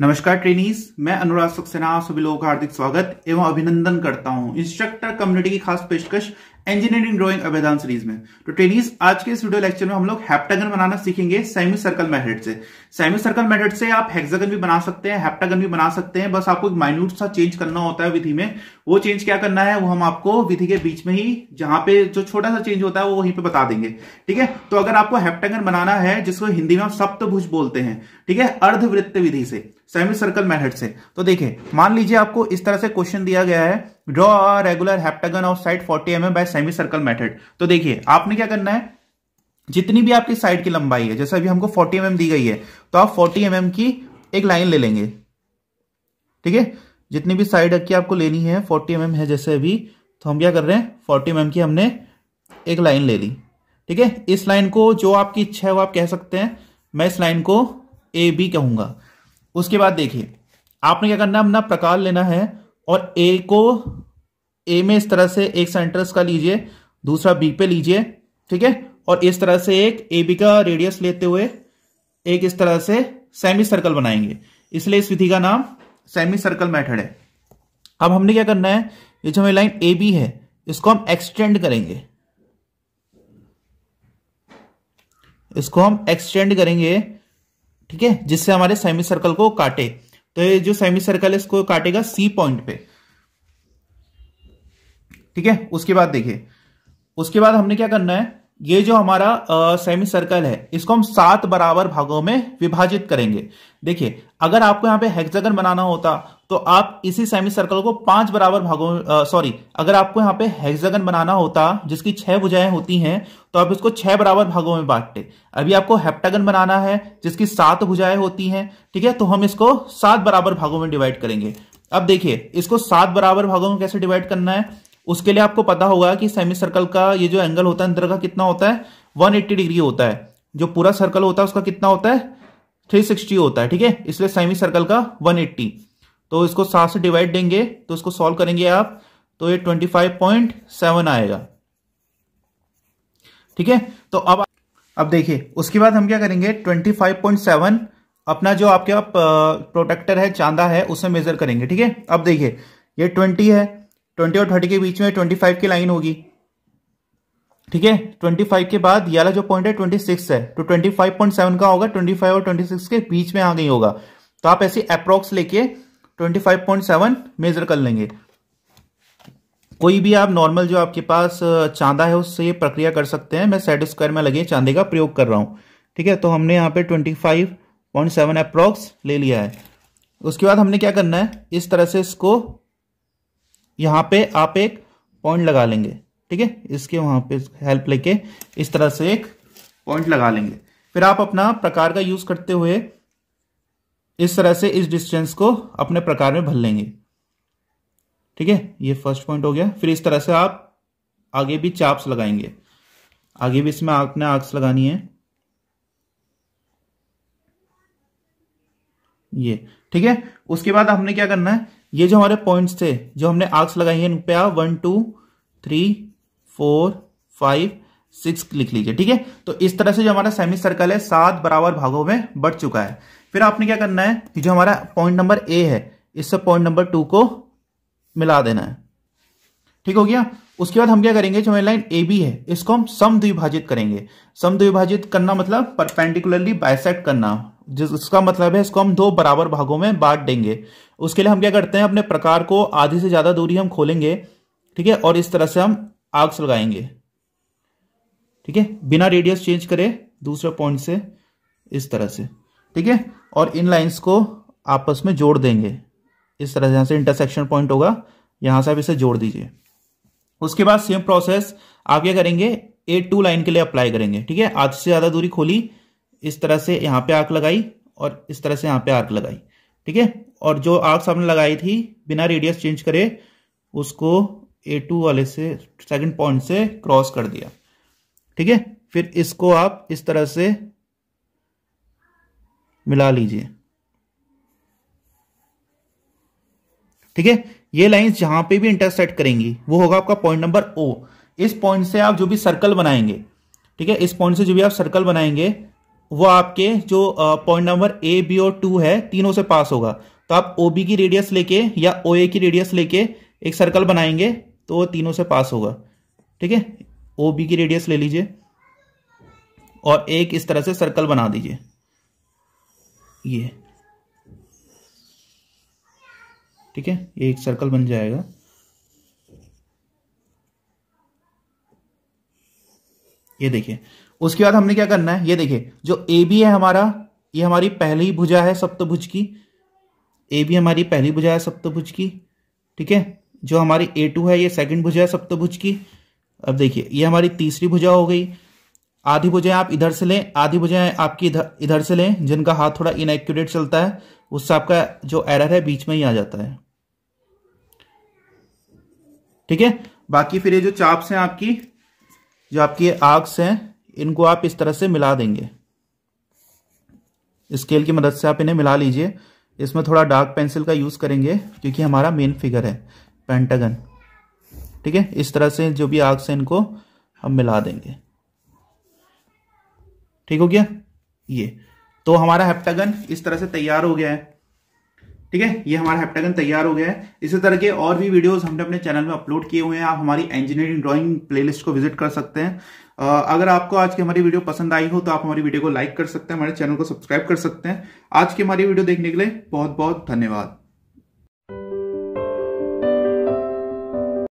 नमस्कार ट्रेनीस मैं अनुराग सक्सेना सभी लोगों का हार्दिक स्वागत एवं अभिनंदन करता हूं इंस्ट्रक्टर कम्युनिटी की खास पेशकश इंजीनियरिंग ड्रॉइंग अभ्यदान सीरीज में तो ट्रेनिज आज के इस वीडियो लेक्चर में हम लोग हेप्टागन बनाना सीखेंगे सेमी सर्कल मेथड से सेमी सर्कल मेथड से आप हेक्सागन भी बना सकते हैं हेप्टागन भी बना सकते हैं बस आपको एक माइन्यूट सा चेंज करना होता है विधि में वो चेंज क्या करना है वो हम आपको विधि के बीच में ही जहां पे जो छोटा सा चेंज होता है वो वहीं पर बता देंगे ठीक है तो अगर आपको हेप्टागन बनाना है जिसको हिंदी में हम सप्तभुज बोलते हैं ठीक है अर्धवृत्त विधि से सेमी सर्कल मेथड से तो देखिये मान लीजिए आपको इस तरह से क्वेश्चन दिया गया है draw regular heptagon of side 40 M M by semi circle method तो देखिए आपने क्या करना है जितनी भी आपकी साइड की लंबाई है जैसे अभी हमको 40 एम mm दी गई है तो आप 40 एम mm की एक लाइन ले लेंगे ठीक है जितनी भी साइड की आपको लेनी है 40 एम mm है जैसे अभी तो हम क्या कर रहे हैं 40 एम mm की हमने एक लाइन ले ली ठीक है इस लाइन को जो आपकी इच्छा है वो आप कह सकते हैं मैं इस लाइन को ए बी कहूंगा उसके बाद देखिए आपने क्या करना है अपना प्रकार लेना है और ए को ए में इस तरह से एक सेंटर का लीजिए दूसरा बी पे लीजिए ठीक है और इस तरह से एक ए बी का रेडियस लेते हुए एक इस तरह से सेमी सर्कल बनाएंगे इसलिए इस विधि का नाम सेमी सर्कल मेथड है अब हमने क्या करना है ये जो हमें लाइन ए बी है इसको हम एक्सटेंड करेंगे इसको हम एक्सटेंड करेंगे ठीक है जिससे हमारे सेमी सर्कल को काटे तो ये जो सेमी सर्कल है इसको काटेगा सी पॉइंट पे ठीक है उसके बाद देखिए उसके बाद हमने क्या करना है ये जो हमारा सेमी सर्कल है इसको हम सात बराबर भागों में विभाजित करेंगे देखिए अगर आपको यहाँ पे हेक्सागन बनाना होता तो आप इसी सेमी सर्कल को पांच बराबर भागों सॉरी अगर आपको यहाँ पे हेक्सागन बनाना होता जिसकी छह भुजाएं होती हैं तो आप इसको छह बराबर भागों में बांटते अभी आपको हेप्टागन बनाना है जिसकी सात भुजाएं होती हैं ठीक है तो हम इसको सात बराबर भागों में डिवाइड करेंगे अब देखिए इसको सात बराबर भागों में कैसे डिवाइड करना है उसके लिए आपको पता होगा कि सेमी सर्कल का ये जो एंगल होता है अंदर का कितना होता है 180 डिग्री होता है जो पूरा सर्कल होता है उसका कितना होता है 360 होता है ठीक है इसलिए सेमी सर्कल का 180 तो इसको सात से डिवाइड देंगे तो इसको सॉल्व करेंगे आप तो ये 25.7 आएगा ठीक है तो अब अब देखिए उसके बाद हम क्या करेंगे ट्वेंटी अपना जो आपके आप प्रोटेक्टर है चांदा है उसे मेजर करेंगे ठीक है अब देखिए ये 20 है ट्वेंटी और थर्टी के बीच में ट्वेंटी फाइव की लाइन होगी ठीक है ट्वेंटी फाइव के बाद ये जो पॉइंट है ट्वेंटी सिक्स है तो ट्वेंटी फाइव पॉइंट सेवन का होगा ट्वेंटी फाइव और ट्वेंटी सिक्स के बीच में आ गई होगा तो आप ऐसे अप्रोक्स लेके twenty five point seven measure कर लेंगे कोई भी आप नॉर्मल जो आपके पास चांदा है उससे ये प्रक्रिया कर सकते हैं मैं सेट स्क्वायर में लगे चांदे का प्रयोग कर रहा हूँ ठीक है तो हमने यहाँ पे twenty five point seven approx ले लिया है उसके बाद हमने क्या करना है इस तरह से इसको यहाँ पे आप एक पॉइंट लगा लेंगे ठीक है इसके वहां पे हेल्प लेके इस तरह से एक पॉइंट लगा लेंगे फिर आप अपना प्रकार का यूज करते हुए इस तरह से इस डिस्टेंस को अपने प्रकार में भर लेंगे ठीक है ये फर्स्ट पॉइंट हो गया फिर इस तरह से आप आगे भी चाप्स लगाएंगे आगे भी इसमें आपने आक्स लगानी है ये ठीक है उसके बाद हमने क्या करना है ये जो हमारे पॉइंट्स थे जो हमने आर्क्स लगाई है इन पे आप one two three four five six लिख लीजिए ठीक है तो इस तरह से जो हमारा सेमी सर्कल है सात बराबर भागों में बढ़ चुका है फिर आपने क्या करना है कि जो हमारा पॉइंट नंबर ए है इससे पॉइंट नंबर टू को मिला देना है ठीक हो गया उसके बाद हम क्या करेंगे जो हमारी लाइन ए बी है इसको हम सम द्विभाजित करेंगे सम द्विभाजित करना मतलब परपेंडिकुलरली बाइसेक्ट करना जिसका मतलब है इसको हम दो बराबर भागों में बांट देंगे उसके लिए हम क्या करते हैं अपने प्रकार को आधी से ज़्यादा दूरी हम खोलेंगे ठीक है और इस तरह से हम आग लगाएंगे ठीक है बिना रेडियस चेंज करे दूसरे पॉइंट से इस तरह से ठीक है और इन लाइन्स को आपस में जोड़ देंगे इस तरह से यहां से इंटरसेक्शन पॉइंट होगा यहां से आप इसे जोड़ दीजिए उसके बाद सेम प्रोसेस आप क्या करेंगे ए टू लाइन के लिए अप्लाई करेंगे ठीक है आधी से ज़्यादा दूरी खोली इस तरह से यहाँ पे आग लगाई और इस तरह से यहाँ पे आग लगाई ठीक है और जो आग सामने लगाई थी बिना रेडियस चेंज करे उसको ए टू वाले से सेकंड पॉइंट से क्रॉस कर दिया ठीक है फिर इसको आप इस तरह से मिला लीजिए ठीक है ये लाइंस जहां पे भी इंटरसेक्ट करेंगी वो होगा आपका पॉइंट नंबर ओ इस पॉइंट से आप जो भी सर्कल बनाएंगे ठीक है इस पॉइंट से जो भी आप सर्कल बनाएंगे वो आपके जो पॉइंट नंबर ए बी और टू है तीनों से पास होगा तो आप ओ बी की रेडियस लेके या ओ ए की रेडियस लेके एक सर्कल बनाएंगे तो वो तीनों से पास होगा ठीक है ओ बी की रेडियस ले लीजिए और एक इस तरह से सर्कल बना दीजिए ये ठीक है ये एक सर्कल बन जाएगा ये देखिए उसके बाद हमने क्या करना है ये देखिए जो ए बी है हमारा ये हमारी पहली भुजा है सप्तभुज की ए बी हमारी पहली भुजा है सप्तभुज की ठीक है जो हमारी ए टू है ये सेकंड भुजा है सप्तभुज की अब देखिए ये हमारी तीसरी भुजा हो गई आधी भुजाएं आप इधर से लें आधी भुजाएं आपकी इधर इधर से लें जिनका हाथ थोड़ा इनएक्यूरेट चलता है उससे आपका जो एरर है बीच में ही आ जाता है ठीक है बाकी फिर ये जो चाप्स हैं आपकी जो आपकी आग्स हैं इनको आप इस तरह से मिला देंगे स्केल की मदद से आप इन्हें मिला लीजिए इसमें थोड़ा डार्क पेंसिल का यूज़ करेंगे क्योंकि हमारा मेन फिगर है पेंटागन ठीक है इस तरह से जो भी आग से इनको हम मिला देंगे ठीक हो गया ये तो हमारा हेप्टागन इस तरह से तैयार हो गया है ठीक है ये हमारा हेप्टागन तैयार हो गया है इसी तरह के और भी वीडियोस हमने अपने चैनल में अपलोड किए हुए हैं आप हमारी इंजीनियरिंग ड्राइंग प्लेलिस्ट को विजिट कर सकते हैं अगर आपको आज की हमारी वीडियो पसंद आई हो तो आप हमारी वीडियो को लाइक कर सकते हैं हमारे चैनल को सब्सक्राइब कर सकते हैं आज की हमारी वीडियो देखने के लिए बहुत बहुत धन्यवाद